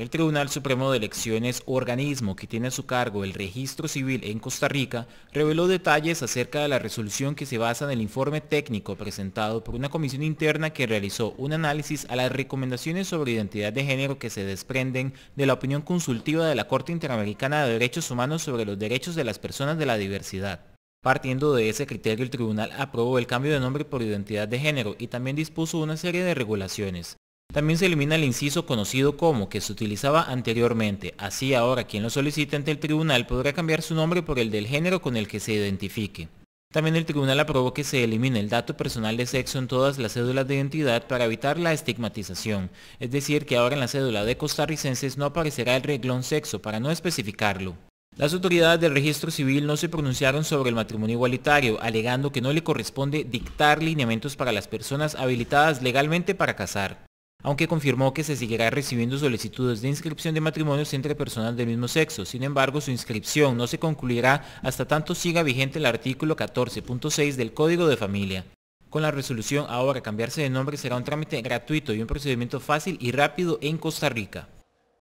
El Tribunal Supremo de Elecciones, organismo que tiene a su cargo el registro civil en Costa Rica, reveló detalles acerca de la resolución que se basa en el informe técnico presentado por una comisión interna que realizó un análisis a las recomendaciones sobre identidad de género que se desprenden de la opinión consultiva de la Corte Interamericana de Derechos Humanos sobre los derechos de las personas de la diversidad. Partiendo de ese criterio, el tribunal aprobó el cambio de nombre por identidad de género y también dispuso una serie de regulaciones. También se elimina el inciso conocido como que se utilizaba anteriormente, así ahora quien lo solicite ante el tribunal podrá cambiar su nombre por el del género con el que se identifique. También el tribunal aprobó que se elimine el dato personal de sexo en todas las cédulas de identidad para evitar la estigmatización, es decir, que ahora en la cédula de costarricenses no aparecerá el reglón sexo para no especificarlo. Las autoridades del registro civil no se pronunciaron sobre el matrimonio igualitario, alegando que no le corresponde dictar lineamientos para las personas habilitadas legalmente para casar aunque confirmó que se seguirá recibiendo solicitudes de inscripción de matrimonios entre personas del mismo sexo. Sin embargo, su inscripción no se concluirá hasta tanto siga vigente el artículo 14.6 del Código de Familia. Con la resolución ahora cambiarse de nombre será un trámite gratuito y un procedimiento fácil y rápido en Costa Rica.